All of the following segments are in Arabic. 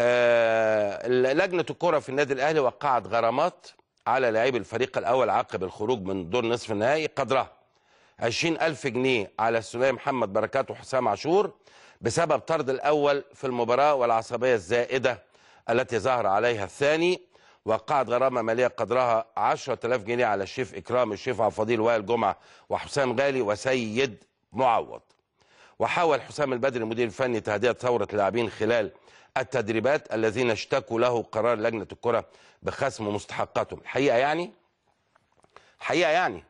آه، لجنه الكره في النادي الاهلي وقعت غرامات على لاعبي الفريق الاول عقب الخروج من دور نصف النهائي قدرها 20000 جنيه على الثنائي محمد بركات وحسام عاشور بسبب طرد الاول في المباراه والعصبيه الزائده التي ظهر عليها الثاني وقعت غرامه ماليه قدرها 10000 جنيه على الشيف اكرام الشيف عبد الفضيل وائل جمعه وحسام غالي وسيد معوض وحاول حسام البدري المدير الفني تهدئة ثورة اللاعبين خلال التدريبات الذين اشتكوا له قرار لجنة الكرة بخصم مستحقاتهم الحقيقة يعني حقيقة يعني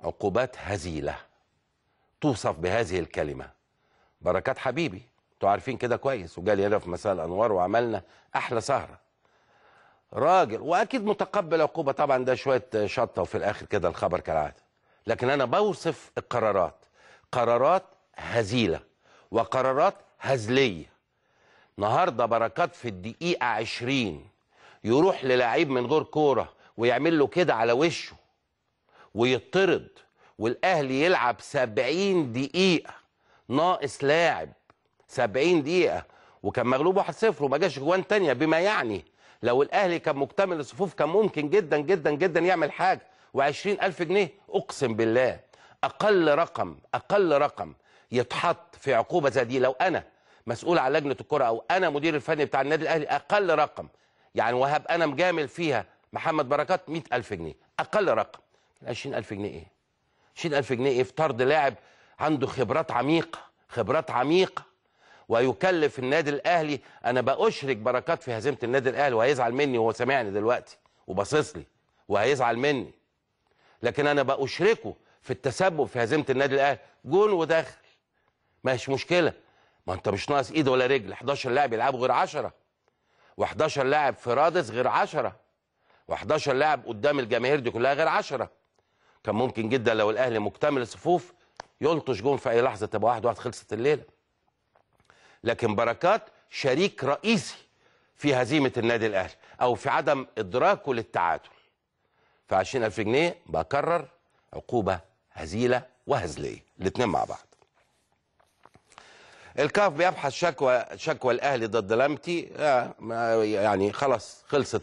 عقوبات هزيلة توصف بهذه الكلمة بركات حبيبي انتوا عارفين كده كويس وجالي هنا في مساء الانوار وعملنا احلى سهره راجل واكيد متقبل عقوبه طبعا ده شويه شطه وفي الاخر كده الخبر كالعاده لكن انا بوصف القرارات قرارات هزيلة وقرارات هزلية النهاردة بركات في الدقيقة عشرين يروح للاعيب من غير كورة ويعمل له كده على وشه ويطرد والأهلي يلعب سبعين دقيقة ناقص لاعب سبعين دقيقة وكان مغلوب 1-0 وما جاش جوان تانية بما يعني لو الأهلي كان مكتمل الصفوف كان ممكن جدا جدا جدا يعمل حاجة و20000 جنيه أقسم بالله أقل رقم أقل رقم يتحط في عقوبه زي دي لو انا مسؤول على لجنه الكره او انا مدير الفني بتاع النادي الاهلي اقل رقم يعني وهب انا مجامل فيها محمد بركات 100000 جنيه اقل رقم 20000 جنيه ايه 20000 جنيه ايه في طرد لاعب عنده خبرات عميقه خبرات عميقه ويكلف النادي الاهلي انا باشرك بركات في هزيمه النادي الاهلي وهيزعل مني وهو سامعني دلوقتي وباصص لي وهيزعل مني لكن انا باشركه في التسبب في هزيمه النادي الاهلي جون ودخل ماشي مشكله ما انت مش ناقص ايد ولا رجل 11 لاعب يلعبوا غير 10 و11 لاعب في رادس غير 10 و11 لاعب قدام الجماهير دي كلها غير 10 كان ممكن جدا لو الاهلي مكتمل الصفوف يلطش جون في اي لحظه تبقى واحد واحد خلصت الليله لكن بركات شريك رئيسي في هزيمه النادي الاهلي او في عدم ادراكه للتعادل ف 20000 جنيه بكرر عقوبه هزيله وهزليه الاثنين مع بعض الكاف بيبحث شكوى شكوى الاهلي ضد لمتي آه، يعني خلاص خلصت